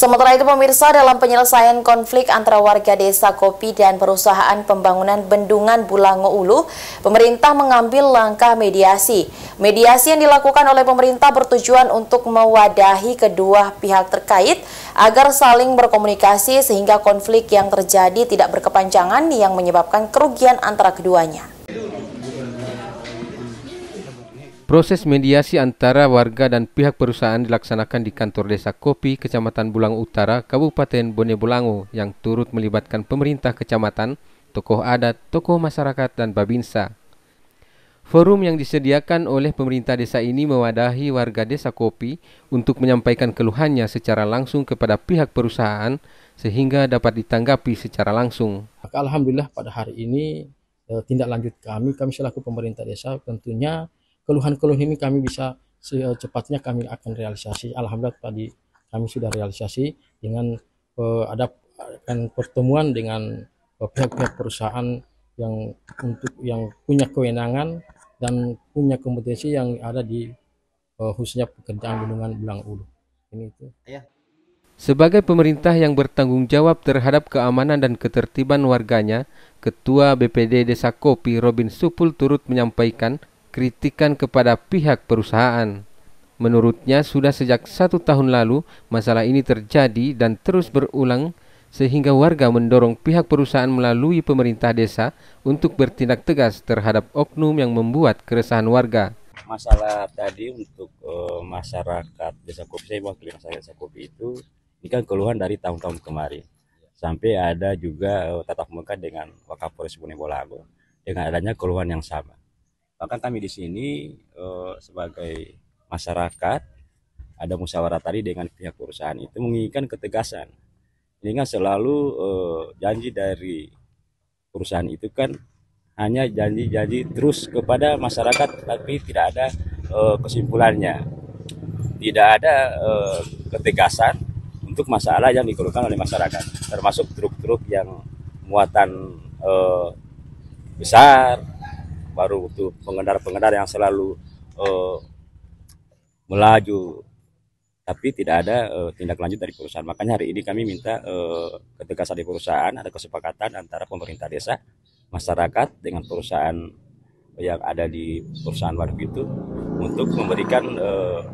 Sementara itu pemirsa dalam penyelesaian konflik antara warga desa Kopi dan perusahaan pembangunan Bendungan Bulango Ulu, pemerintah mengambil langkah mediasi. Mediasi yang dilakukan oleh pemerintah bertujuan untuk mewadahi kedua pihak terkait agar saling berkomunikasi sehingga konflik yang terjadi tidak berkepanjangan yang menyebabkan kerugian antara keduanya. Proses mediasi antara warga dan pihak perusahaan dilaksanakan di kantor desa Kopi, Kecamatan Bulang Utara, Kabupaten Bone Bolango yang turut melibatkan pemerintah kecamatan, tokoh adat, tokoh masyarakat, dan babinsa. Forum yang disediakan oleh pemerintah desa ini mewadahi warga desa Kopi untuk menyampaikan keluhannya secara langsung kepada pihak perusahaan sehingga dapat ditanggapi secara langsung. Alhamdulillah pada hari ini eh, tindak lanjut kami, kami selaku pemerintah desa tentunya keluhan-keluhan ini kami bisa secepatnya eh, kami akan realisasi. Alhamdulillah tadi kami sudah realisasi dengan uh, ada dan pertemuan dengan eh, pihak-pihak perusahaan yang untuk yang punya kewenangan dan punya kompetensi yang ada di uh, khususnya pekerjaan bendungan Belang Ulu. Ini itu. Ya. Sebagai pemerintah yang bertanggung jawab terhadap keamanan dan ketertiban warganya, Ketua BPD Desa Kopi Robin Supul turut menyampaikan kritikan kepada pihak perusahaan. Menurutnya, sudah sejak satu tahun lalu masalah ini terjadi dan terus berulang sehingga warga mendorong pihak perusahaan melalui pemerintah desa untuk bertindak tegas terhadap oknum yang membuat keresahan warga. Masalah tadi untuk uh, masyarakat desa kopi, saya wakil masyarakat desa kopi itu ini kan keluhan dari tahun-tahun kemarin. Sampai ada juga uh, tatap muka dengan Wakapolres Bonebolago dengan adanya keluhan yang sama Bahkan kami di sini uh, sebagai masyarakat ada musyawarah tadi dengan pihak perusahaan itu menginginkan ketegasan. Ini selalu uh, janji dari perusahaan itu kan hanya janji-janji terus kepada masyarakat tapi tidak ada uh, kesimpulannya tidak ada uh, ketegasan untuk masalah yang dikeluhkan oleh masyarakat termasuk truk-truk yang muatan uh, besar baru untuk pengendara-pengendara yang selalu uh, melaju tapi tidak ada uh, tindak lanjut dari perusahaan. Makanya hari ini kami minta uh, ketegasan di perusahaan ada kesepakatan antara pemerintah desa, masyarakat dengan perusahaan yang ada di perusahaan warung itu untuk memberikan uh,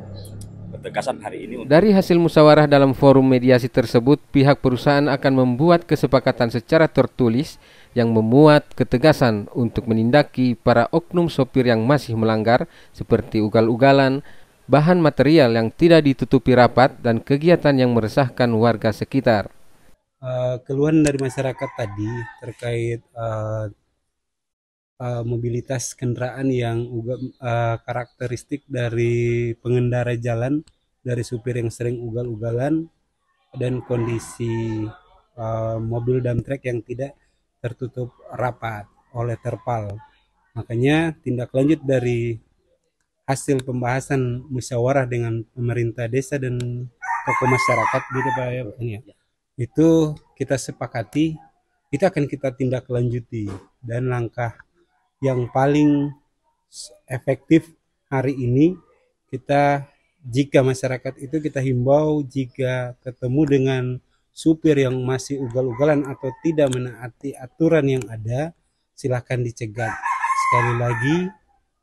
ketegasan hari ini. Dari hasil musyawarah dalam forum mediasi tersebut, pihak perusahaan akan membuat kesepakatan secara tertulis yang memuat ketegasan untuk menindaki para oknum sopir yang masih melanggar seperti ugal-ugalan, bahan material yang tidak ditutupi rapat, dan kegiatan yang meresahkan warga sekitar. Uh, keluhan dari masyarakat tadi terkait uh, uh, mobilitas kendaraan yang uga, uh, karakteristik dari pengendara jalan dari supir yang sering ugal-ugalan dan kondisi uh, mobil dump truck yang tidak tertutup rapat oleh terpal. Makanya tindak lanjut dari hasil pembahasan musyawarah dengan pemerintah desa dan tokoh masyarakat gitu Pak ya, ini ya. Itu kita sepakati kita akan kita tindak lanjuti dan langkah yang paling efektif hari ini kita jika masyarakat itu kita himbau jika ketemu dengan supir yang masih ugal-ugalan atau tidak menaati aturan yang ada silahkan dicegat sekali lagi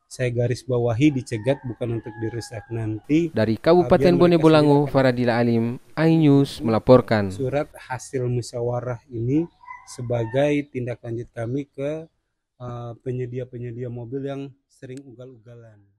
saya garis bawahi dicegat bukan untuk dirusak nanti dari Kabupaten Bone Bolango Faradila Alim iNews melaporkan surat hasil musyawarah ini sebagai tindak lanjut kami ke Eh, penyedia-penyedia uh, mobil yang sering ugal-ugalan